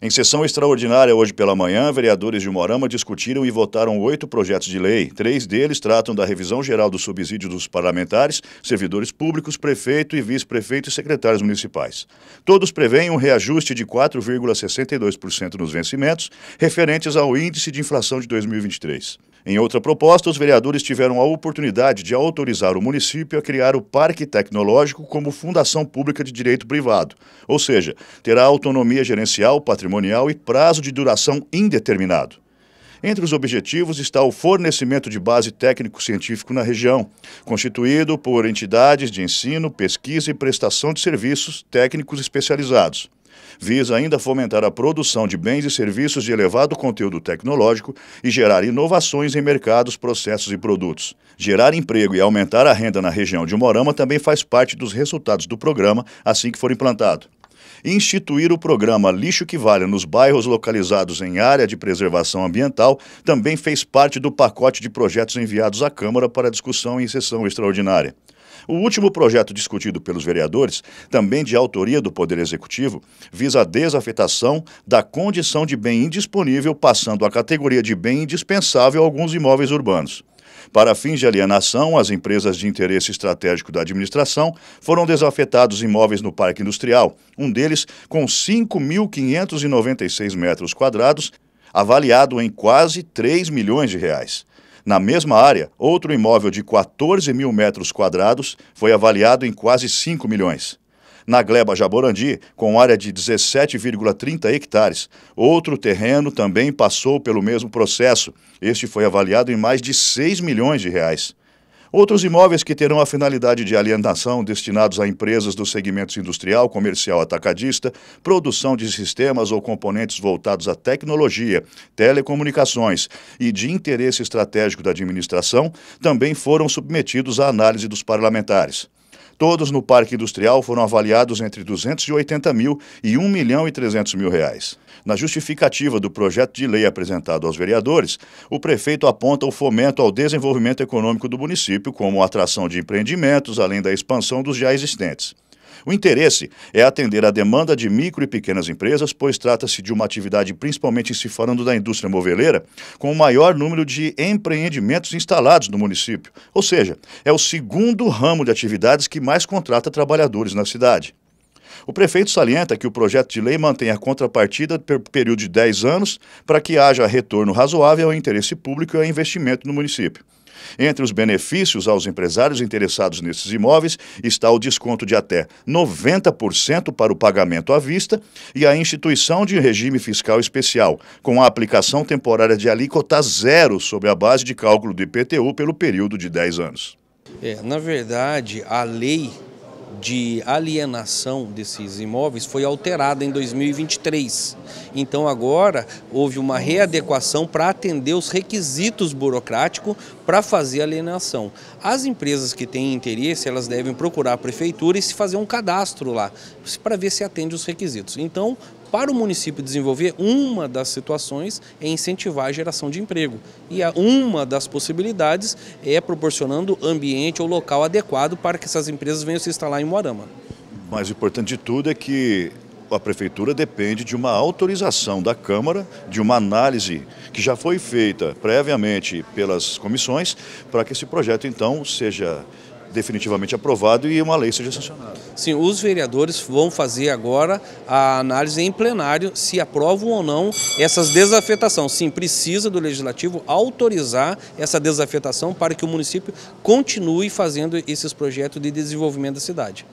Em sessão extraordinária hoje pela manhã, vereadores de Morama discutiram e votaram oito projetos de lei. Três deles tratam da revisão geral do subsídio dos parlamentares, servidores públicos, prefeito e vice-prefeito e secretários municipais. Todos preveem um reajuste de 4,62% nos vencimentos, referentes ao índice de inflação de 2023. Em outra proposta, os vereadores tiveram a oportunidade de autorizar o município a criar o Parque Tecnológico como fundação pública de direito privado, ou seja, terá autonomia gerencial, patrimonial e prazo de duração indeterminado. Entre os objetivos está o fornecimento de base técnico-científico na região, constituído por entidades de ensino, pesquisa e prestação de serviços técnicos especializados visa ainda fomentar a produção de bens e serviços de elevado conteúdo tecnológico e gerar inovações em mercados, processos e produtos. Gerar emprego e aumentar a renda na região de Morama também faz parte dos resultados do programa assim que for implantado instituir o programa Lixo que Vale nos bairros localizados em área de preservação ambiental também fez parte do pacote de projetos enviados à Câmara para discussão em sessão extraordinária. O último projeto discutido pelos vereadores, também de autoria do Poder Executivo, visa a desafetação da condição de bem indisponível, passando à categoria de bem indispensável alguns imóveis urbanos. Para fins de alienação, as empresas de interesse estratégico da administração foram desafetados imóveis no Parque Industrial, um deles com 5.596 metros quadrados, avaliado em quase 3 milhões de reais. Na mesma área, outro imóvel de 14 mil metros quadrados foi avaliado em quase 5 milhões. Na Gleba Jaborandi, com área de 17,30 hectares, outro terreno também passou pelo mesmo processo. Este foi avaliado em mais de 6 milhões de reais. Outros imóveis que terão a finalidade de alienação destinados a empresas dos segmentos industrial, comercial, atacadista, produção de sistemas ou componentes voltados à tecnologia, telecomunicações e de interesse estratégico da administração, também foram submetidos à análise dos parlamentares. Todos no Parque Industrial foram avaliados entre 280 mil e 1 milhão e 300 mil reais. Na justificativa do projeto de lei apresentado aos vereadores, o prefeito aponta o fomento ao desenvolvimento econômico do município, como a atração de empreendimentos, além da expansão dos já existentes. O interesse é atender à demanda de micro e pequenas empresas, pois trata-se de uma atividade, principalmente se falando da indústria moveleira, com o maior número de empreendimentos instalados no município. Ou seja, é o segundo ramo de atividades que mais contrata trabalhadores na cidade. O prefeito salienta que o projeto de lei mantém a contrapartida por período de 10 anos para que haja retorno razoável ao interesse público e ao investimento no município. Entre os benefícios aos empresários interessados nesses imóveis está o desconto de até 90% para o pagamento à vista e a instituição de regime fiscal especial, com a aplicação temporária de alíquota zero sobre a base de cálculo do IPTU pelo período de 10 anos. É, na verdade, a lei de alienação desses imóveis foi alterada em 2023. Então agora houve uma readequação para atender os requisitos burocráticos para fazer alienação. As empresas que têm interesse, elas devem procurar a prefeitura e se fazer um cadastro lá, para ver se atende os requisitos. Então, para o município desenvolver, uma das situações é incentivar a geração de emprego. E uma das possibilidades é proporcionando ambiente ou local adequado para que essas empresas venham se instalar em Moarama. Mais importante de tudo é que a prefeitura depende de uma autorização da Câmara, de uma análise que já foi feita previamente pelas comissões, para que esse projeto então seja definitivamente aprovado e uma lei seja sancionada. Sim, os vereadores vão fazer agora a análise em plenário se aprovam ou não essas desafetações. Sim, precisa do Legislativo autorizar essa desafetação para que o município continue fazendo esses projetos de desenvolvimento da cidade.